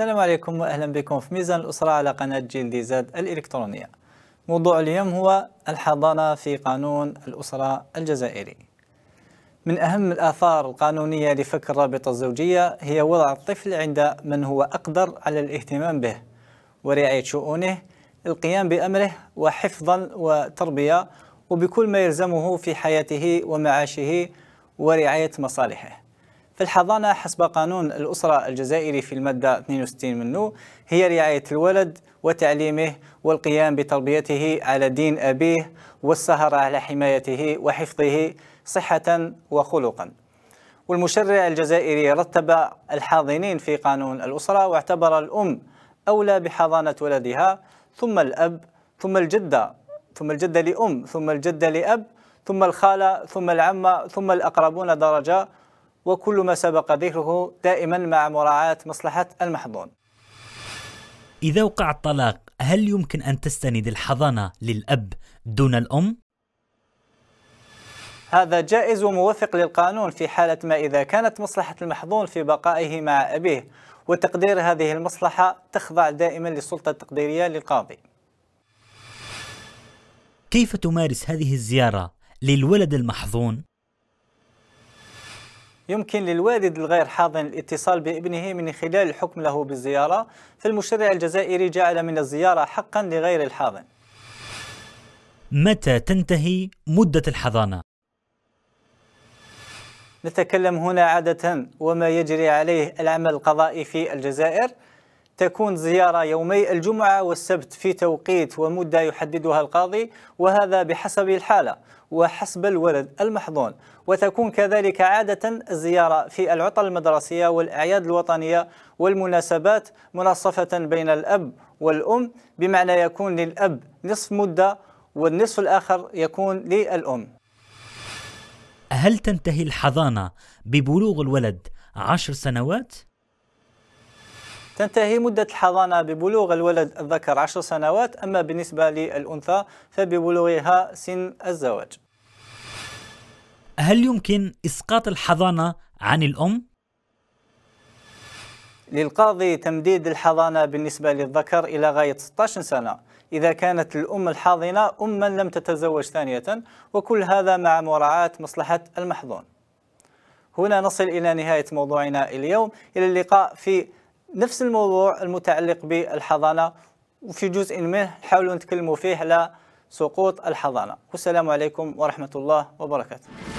السلام عليكم واهلا بكم في ميزان الاسره على قناه جيل دي زاد الالكترونيه. موضوع اليوم هو الحضانه في قانون الاسره الجزائري. من اهم الاثار القانونيه لفك الرابطه الزوجيه هي وضع الطفل عند من هو اقدر على الاهتمام به ورعايه شؤونه، القيام بامره وحفظا وتربيه وبكل ما يلزمه في حياته ومعاشه ورعايه مصالحه. في الحضانة حسب قانون الأسرة الجزائري في المادة 62 منه هي رعاية الولد وتعليمه والقيام بتربيته على دين أبيه والسهر على حمايته وحفظه صحة وخلقا والمشرع الجزائري رتب الحاضنين في قانون الأسرة واعتبر الأم أولى بحضانة ولدها ثم الأب ثم الجدة ثم الجدة لأم ثم الجدة لأب ثم الخالة ثم العمة ثم الأقربون درجة وكل ما سبق ذكره دائما مع مراعاة مصلحة المحظون إذا وقع الطلاق هل يمكن أن تستند الحضانة للأب دون الأم؟ هذا جائز وموافق للقانون في حالة ما إذا كانت مصلحة المحظون في بقائه مع أبيه وتقدير هذه المصلحة تخضع دائما للسلطة التقديرية للقاضي كيف تمارس هذه الزيارة للولد المحظون؟ يمكن للوالد الغير حاضن الاتصال بابنه من خلال الحكم له بالزيارة فالمشرع الجزائري جعل من الزيارة حقا لغير الحاضن متى تنتهي مدة الحضانة؟ نتكلم هنا عادة وما يجري عليه العمل القضائي في الجزائر تكون زيارة يومي الجمعة والسبت في توقيت ومدة يحددها القاضي وهذا بحسب الحالة وحسب الولد المحظون وتكون كذلك عادة الزيارة في العطل المدرسية والأعياد الوطنية والمناسبات منصفة بين الأب والأم بمعنى يكون للأب نصف مدة والنصف الآخر يكون للأم هل تنتهي الحضانة ببلوغ الولد عشر سنوات؟ تنتهي مدة الحضانة ببلوغ الولد الذكر عشر سنوات أما بالنسبة للأنثى فببلوغها سن الزواج هل يمكن إسقاط الحضانة عن الأم؟ للقاضي تمديد الحضانة بالنسبة للذكر إلى غاية 16 سنة إذا كانت الأم الحاضنة أما لم تتزوج ثانية وكل هذا مع مراعاة مصلحة المحظون هنا نصل إلى نهاية موضوعنا اليوم إلى اللقاء في نفس الموضوع المتعلق بالحضانة وفي جزء منه نحاول نتكلموا فيه على سقوط الحضانة والسلام عليكم ورحمة الله وبركاته